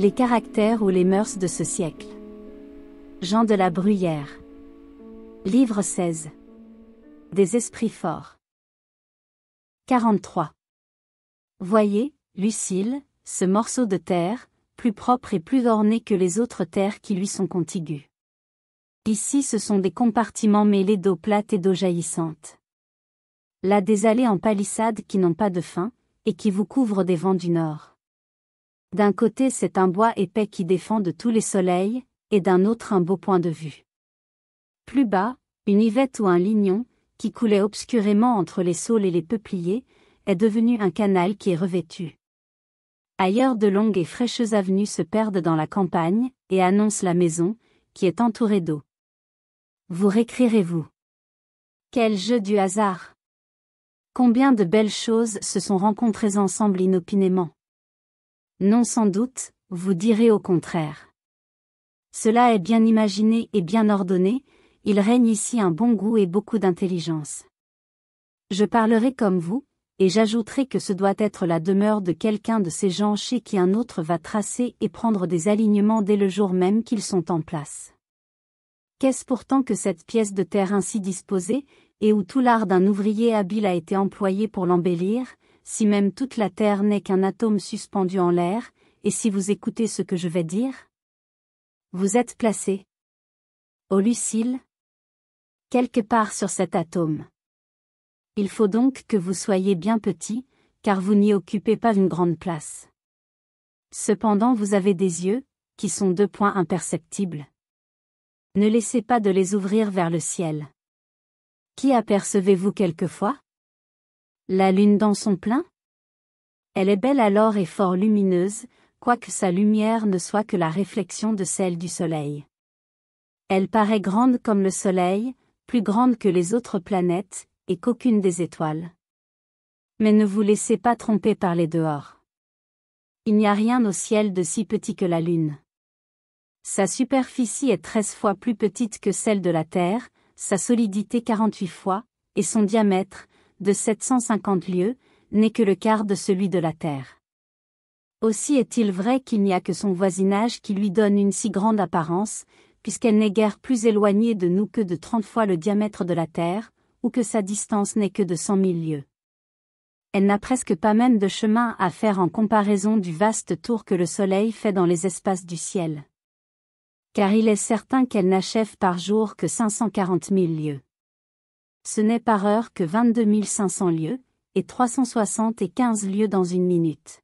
Les caractères ou les mœurs de ce siècle. Jean de la Bruyère. Livre 16. Des esprits forts. 43. Voyez, Lucille, ce morceau de terre, plus propre et plus orné que les autres terres qui lui sont contiguës. Ici ce sont des compartiments mêlés d'eau plate et d'eau jaillissante. Là des allées en palissade qui n'ont pas de fin, et qui vous couvrent des vents du nord. D'un côté c'est un bois épais qui défend de tous les soleils, et d'un autre un beau point de vue. Plus bas, une yvette ou un lignon, qui coulait obscurément entre les saules et les peupliers, est devenu un canal qui est revêtu. Ailleurs de longues et fraîches avenues se perdent dans la campagne, et annoncent la maison, qui est entourée d'eau. Vous récrirez-vous Quel jeu du hasard Combien de belles choses se sont rencontrées ensemble inopinément non sans doute, vous direz au contraire. Cela est bien imaginé et bien ordonné, il règne ici un bon goût et beaucoup d'intelligence. Je parlerai comme vous, et j'ajouterai que ce doit être la demeure de quelqu'un de ces gens chez qui un autre va tracer et prendre des alignements dès le jour même qu'ils sont en place. Qu'est-ce pourtant que cette pièce de terre ainsi disposée, et où tout l'art d'un ouvrier habile a été employé pour l'embellir, si même toute la Terre n'est qu'un atome suspendu en l'air, et si vous écoutez ce que je vais dire Vous êtes placé. Au lucile, Quelque part sur cet atome. Il faut donc que vous soyez bien petit, car vous n'y occupez pas une grande place. Cependant vous avez des yeux, qui sont deux points imperceptibles. Ne laissez pas de les ouvrir vers le ciel. Qui apercevez-vous quelquefois la lune dans son plein Elle est belle alors et fort lumineuse, quoique sa lumière ne soit que la réflexion de celle du soleil. Elle paraît grande comme le soleil, plus grande que les autres planètes, et qu'aucune des étoiles. Mais ne vous laissez pas tromper par les dehors. Il n'y a rien au ciel de si petit que la lune. Sa superficie est treize fois plus petite que celle de la Terre, sa solidité quarante-huit fois, et son diamètre, de 750 lieues, n'est que le quart de celui de la terre. Aussi est-il vrai qu'il n'y a que son voisinage qui lui donne une si grande apparence, puisqu'elle n'est guère plus éloignée de nous que de trente fois le diamètre de la Terre, ou que sa distance n'est que de cent mille lieues. Elle n'a presque pas même de chemin à faire en comparaison du vaste tour que le Soleil fait dans les espaces du ciel. Car il est certain qu'elle n'achève par jour que 540 cent quarante mille lieues ce n'est par heure que 22 500 lieues, et et 375 lieues dans une minute.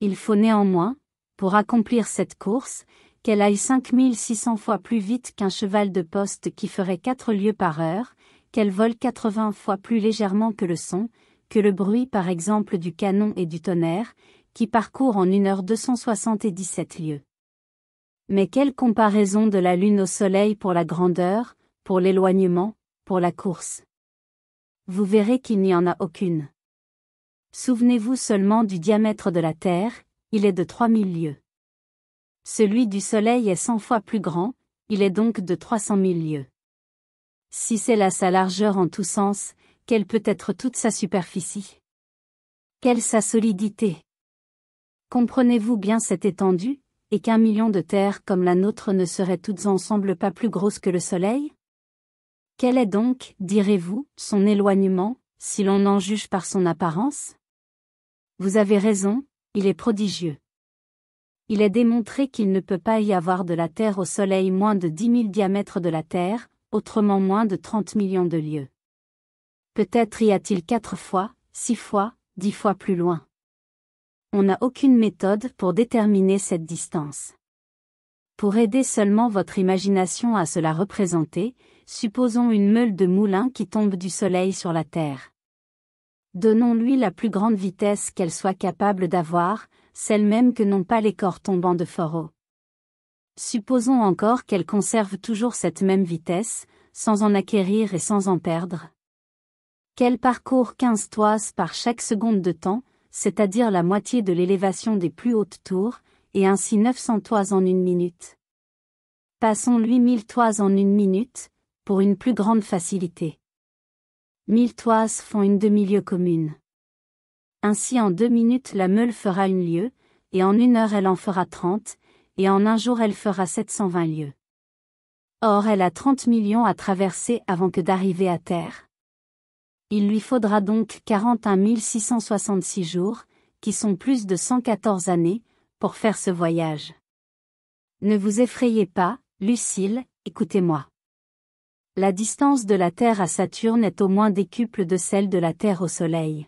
Il faut néanmoins, pour accomplir cette course, qu'elle aille 5600 fois plus vite qu'un cheval de poste qui ferait 4 lieues par heure, qu'elle vole 80 fois plus légèrement que le son, que le bruit par exemple du canon et du tonnerre, qui parcourt en une heure 277 lieues. Mais quelle comparaison de la Lune au Soleil pour la grandeur, pour l'éloignement, pour la course. Vous verrez qu'il n'y en a aucune. Souvenez-vous seulement du diamètre de la Terre, il est de 3000 lieues. Celui du Soleil est 100 fois plus grand, il est donc de 300 mille lieues. Si c'est là sa largeur en tous sens, quelle peut être toute sa superficie Quelle sa solidité Comprenez-vous bien cette étendue, et qu'un million de terres comme la nôtre ne seraient toutes ensemble pas plus grosses que le Soleil quel est donc, direz-vous, son éloignement, si l'on en juge par son apparence Vous avez raison, il est prodigieux. Il est démontré qu'il ne peut pas y avoir de la Terre au Soleil moins de 10 000 diamètres de la Terre, autrement moins de 30 millions de lieues. Peut-être y a-t-il quatre fois, six fois, dix fois plus loin. On n'a aucune méthode pour déterminer cette distance. Pour aider seulement votre imagination à se la représenter, supposons une meule de moulin qui tombe du soleil sur la Terre. Donnons-lui la plus grande vitesse qu'elle soit capable d'avoir, celle même que n'ont pas les corps tombants de forêts. Supposons encore qu'elle conserve toujours cette même vitesse, sans en acquérir et sans en perdre. Qu'elle parcourt quinze toises par chaque seconde de temps, c'est-à-dire la moitié de l'élévation des plus hautes tours, et ainsi 900 toises en une minute. Passons mille toises en une minute, pour une plus grande facilité. Mille toises font une demi-lieue commune. Ainsi en deux minutes la meule fera une lieue, et en une heure elle en fera trente, et en un jour elle fera sept cent vingt lieues. Or elle a trente millions à traverser avant que d'arriver à terre. Il lui faudra donc quarante-un mille six cent soixante-six jours, qui sont plus de cent quatorze années, pour faire ce voyage. Ne vous effrayez pas, Lucille, écoutez-moi. La distance de la Terre à Saturne est au moins décuple de celle de la Terre au Soleil.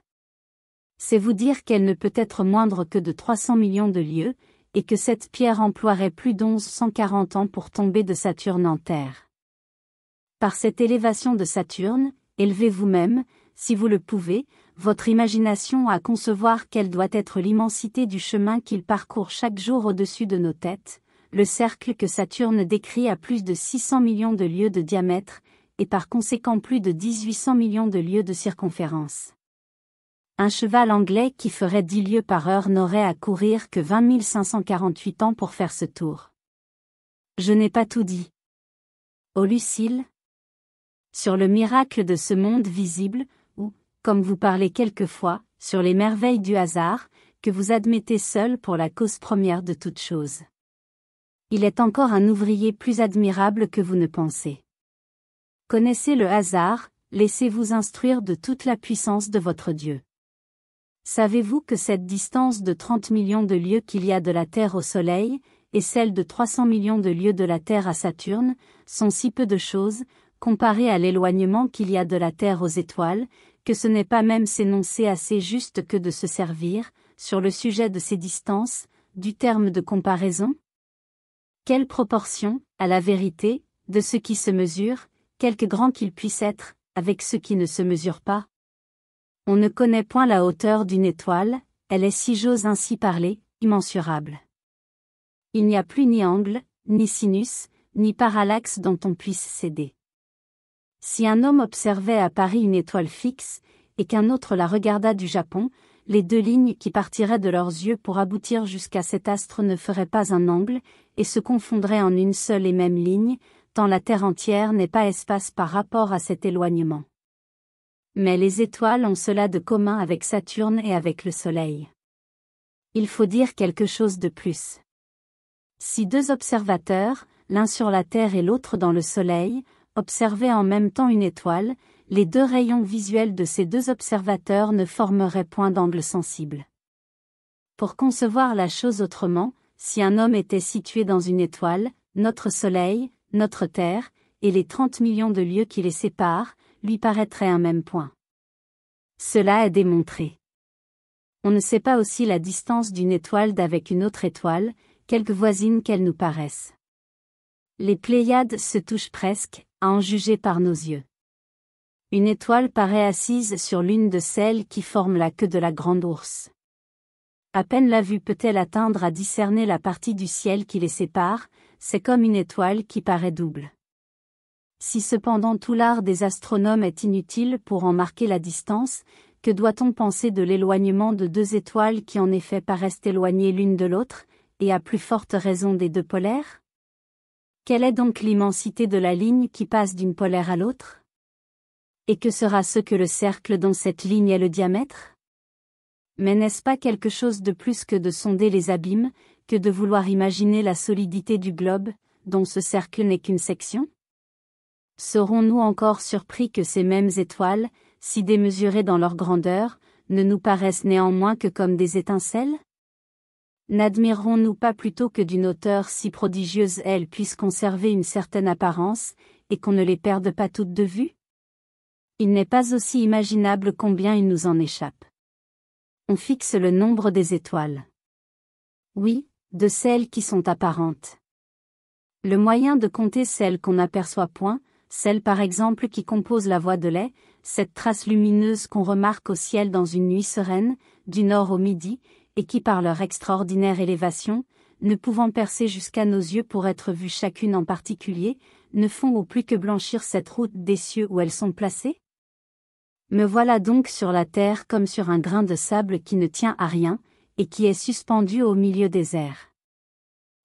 C'est vous dire qu'elle ne peut être moindre que de 300 millions de lieues, et que cette pierre emploierait plus d'1140 ans pour tomber de Saturne en Terre. Par cette élévation de Saturne, élevez vous-même, si vous le pouvez, votre imagination à concevoir quelle doit être l'immensité du chemin qu'il parcourt chaque jour au-dessus de nos têtes, le cercle que Saturne décrit a plus de 600 millions de lieues de diamètre, et par conséquent plus de 1800 millions de lieues de circonférence. Un cheval anglais qui ferait 10 lieues par heure n'aurait à courir que 20 548 ans pour faire ce tour. Je n'ai pas tout dit. Au Lucille Sur le miracle de ce monde visible, ou, comme vous parlez quelquefois, sur les merveilles du hasard, que vous admettez seul pour la cause première de toute chose il est encore un ouvrier plus admirable que vous ne pensez. Connaissez le hasard, laissez-vous instruire de toute la puissance de votre Dieu. Savez-vous que cette distance de 30 millions de lieues qu'il y a de la Terre au Soleil, et celle de 300 millions de lieues de la Terre à Saturne, sont si peu de choses, comparées à l'éloignement qu'il y a de la Terre aux étoiles, que ce n'est pas même s'énoncer assez juste que de se servir, sur le sujet de ces distances, du terme de comparaison quelle proportion, à la vérité, de ce qui se mesure, quelque grand qu'il puisse être, avec ce qui ne se mesure pas On ne connaît point la hauteur d'une étoile, elle est si j'ose ainsi parler, immensurable. Il n'y a plus ni angle, ni sinus, ni parallaxe dont on puisse céder. Si un homme observait à Paris une étoile fixe, et qu'un autre la regardât du Japon, les deux lignes qui partiraient de leurs yeux pour aboutir jusqu'à cet astre ne feraient pas un angle, et se confondraient en une seule et même ligne, tant la Terre entière n'est pas espace par rapport à cet éloignement. Mais les étoiles ont cela de commun avec Saturne et avec le Soleil. Il faut dire quelque chose de plus. Si deux observateurs, l'un sur la Terre et l'autre dans le Soleil, observaient en même temps une étoile, les deux rayons visuels de ces deux observateurs ne formeraient point d'angle sensible. Pour concevoir la chose autrement, si un homme était situé dans une étoile, notre Soleil, notre Terre, et les 30 millions de lieux qui les séparent, lui paraîtraient un même point. Cela est démontré. On ne sait pas aussi la distance d'une étoile d'avec une autre étoile, quelque voisine qu'elle nous paraisse. Les Pléiades se touchent presque, à en juger par nos yeux une étoile paraît assise sur l'une de celles qui forment la queue de la grande ours. À peine la vue peut-elle atteindre à discerner la partie du ciel qui les sépare, c'est comme une étoile qui paraît double. Si cependant tout l'art des astronomes est inutile pour en marquer la distance, que doit-on penser de l'éloignement de deux étoiles qui en effet paraissent éloignées l'une de l'autre, et à plus forte raison des deux polaires Quelle est donc l'immensité de la ligne qui passe d'une polaire à l'autre et que sera ce que le cercle dont cette ligne est le diamètre Mais n'est-ce pas quelque chose de plus que de sonder les abîmes, que de vouloir imaginer la solidité du globe, dont ce cercle n'est qu'une section Serons-nous encore surpris que ces mêmes étoiles, si démesurées dans leur grandeur, ne nous paraissent néanmoins que comme des étincelles N'admirerons-nous pas plutôt que d'une hauteur si prodigieuse elles puissent conserver une certaine apparence, et qu'on ne les perde pas toutes de vue il n'est pas aussi imaginable combien il nous en échappe. On fixe le nombre des étoiles. Oui, de celles qui sont apparentes. Le moyen de compter celles qu'on n'aperçoit point, celles par exemple qui composent la voie de lait, cette trace lumineuse qu'on remarque au ciel dans une nuit sereine, du nord au midi, et qui par leur extraordinaire élévation, ne pouvant percer jusqu'à nos yeux pour être vues chacune en particulier, ne font au plus que blanchir cette route des cieux où elles sont placées me voilà donc sur la terre comme sur un grain de sable qui ne tient à rien, et qui est suspendu au milieu des airs.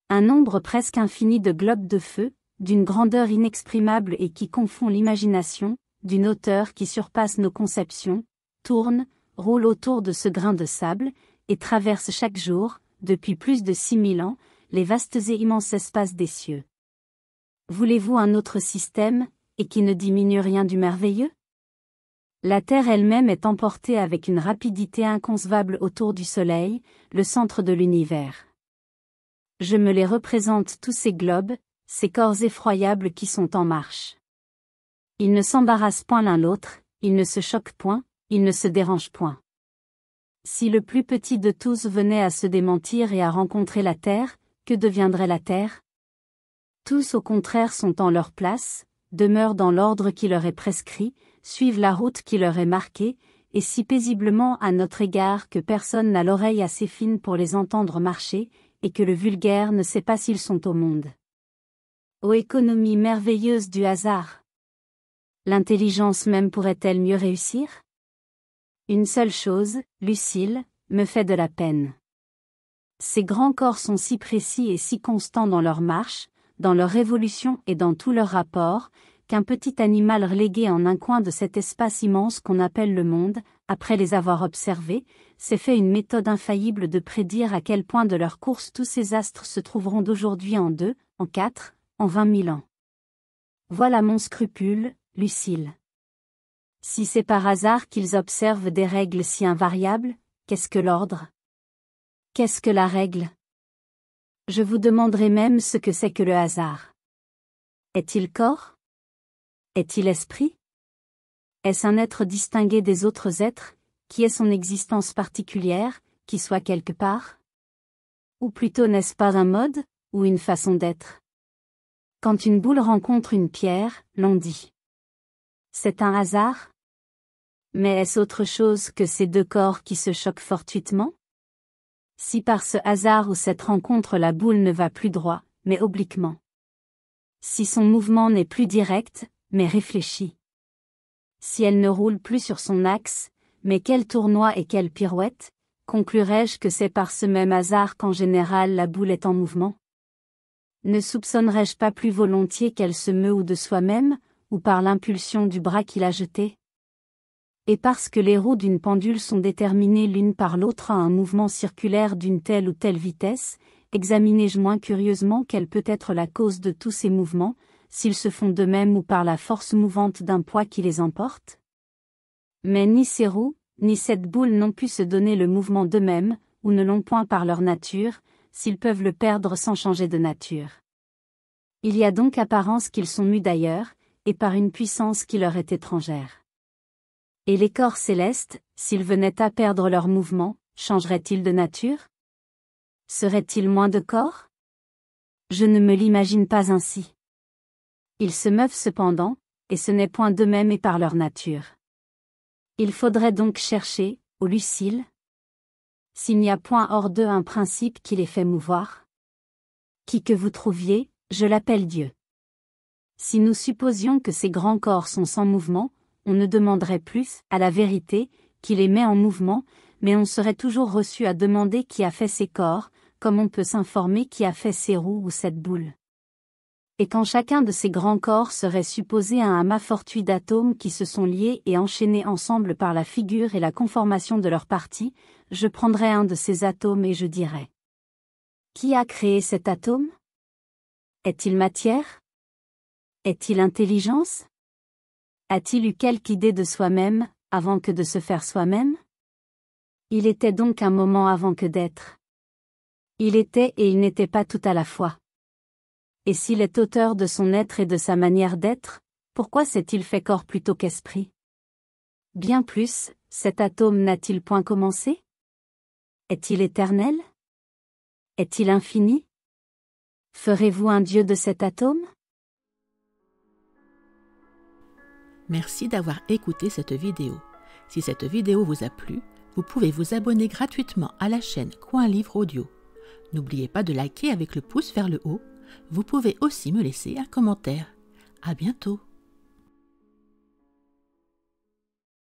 Un nombre presque infini de globes de feu, d'une grandeur inexprimable et qui confond l'imagination, d'une hauteur qui surpasse nos conceptions, tourne, roule autour de ce grain de sable, et traverse chaque jour, depuis plus de six mille ans, les vastes et immenses espaces des cieux. Voulez-vous un autre système, et qui ne diminue rien du merveilleux la Terre elle-même est emportée avec une rapidité inconcevable autour du Soleil, le centre de l'univers. Je me les représente tous ces globes, ces corps effroyables qui sont en marche. Ils ne s'embarrassent point l'un l'autre, ils ne se choquent point, ils ne se dérangent point. Si le plus petit de tous venait à se démentir et à rencontrer la Terre, que deviendrait la Terre Tous au contraire sont en leur place, demeurent dans l'ordre qui leur est prescrit, suivent la route qui leur est marquée, et si paisiblement à notre égard que personne n'a l'oreille assez fine pour les entendre marcher, et que le vulgaire ne sait pas s'ils sont au monde. Ô économie merveilleuse du hasard L'intelligence même pourrait-elle mieux réussir Une seule chose, Lucille, me fait de la peine. Ces grands corps sont si précis et si constants dans leur marche, dans leur évolution et dans tous leurs rapports, qu'un petit animal relégué en un coin de cet espace immense qu'on appelle le monde, après les avoir observés, s'est fait une méthode infaillible de prédire à quel point de leur course tous ces astres se trouveront d'aujourd'hui en deux, en quatre, en vingt mille ans. Voilà mon scrupule, Lucille. Si c'est par hasard qu'ils observent des règles si invariables, qu'est-ce que l'ordre Qu'est-ce que la règle Je vous demanderai même ce que c'est que le hasard. Est-il corps est-il esprit Est-ce un être distingué des autres êtres, qui est son existence particulière, qui soit quelque part Ou plutôt n'est-ce pas un mode, ou une façon d'être Quand une boule rencontre une pierre, l'on dit. C'est un hasard Mais est-ce autre chose que ces deux corps qui se choquent fortuitement Si par ce hasard ou cette rencontre la boule ne va plus droit, mais obliquement. Si son mouvement n'est plus direct, mais réfléchis. Si elle ne roule plus sur son axe, mais quel tournoi et quelle pirouette, conclurais-je que c'est par ce même hasard qu'en général la boule est en mouvement Ne soupçonnerais-je pas plus volontiers qu'elle se meut ou de soi-même, ou par l'impulsion du bras qu'il a jeté et parce que les roues d'une pendule sont déterminées l'une par l'autre à un mouvement circulaire d'une telle ou telle vitesse, examinai-je moins curieusement quelle peut être la cause de tous ces mouvements, s'ils se font d'eux-mêmes ou par la force mouvante d'un poids qui les emporte Mais ni ces roues, ni cette boule n'ont pu se donner le mouvement d'eux-mêmes, ou ne l'ont point par leur nature, s'ils peuvent le perdre sans changer de nature. Il y a donc apparence qu'ils sont mus d'ailleurs, et par une puissance qui leur est étrangère. Et les corps célestes, s'ils venaient à perdre leur mouvement, changeraient-ils de nature Seraient-ils moins de corps Je ne me l'imagine pas ainsi. Ils se meuvent cependant, et ce n'est point d'eux-mêmes et par leur nature. Il faudrait donc chercher, au Lucile, s'il n'y a point hors d'eux un principe qui les fait mouvoir. Qui que vous trouviez, je l'appelle Dieu. Si nous supposions que ces grands corps sont sans mouvement, on ne demanderait plus, à la vérité, qui les met en mouvement, mais on serait toujours reçu à demander qui a fait ces corps, comme on peut s'informer qui a fait ces roues ou cette boule et quand chacun de ces grands corps serait supposé à un amas fortuit d'atomes qui se sont liés et enchaînés ensemble par la figure et la conformation de leurs parties, je prendrais un de ces atomes et je dirais Qui a créé cet atome Est-il matière Est-il intelligence A-t-il eu quelque idée de soi-même, avant que de se faire soi-même Il était donc un moment avant que d'être. Il était et il n'était pas tout à la fois. Et s'il est auteur de son être et de sa manière d'être, pourquoi s'est-il fait corps plutôt qu'esprit Bien plus, cet atome n'a-t-il point commencé Est-il éternel Est-il infini Ferez-vous un dieu de cet atome Merci d'avoir écouté cette vidéo. Si cette vidéo vous a plu, vous pouvez vous abonner gratuitement à la chaîne Coin Livre Audio. N'oubliez pas de liker avec le pouce vers le haut vous pouvez aussi me laisser un commentaire. À bientôt!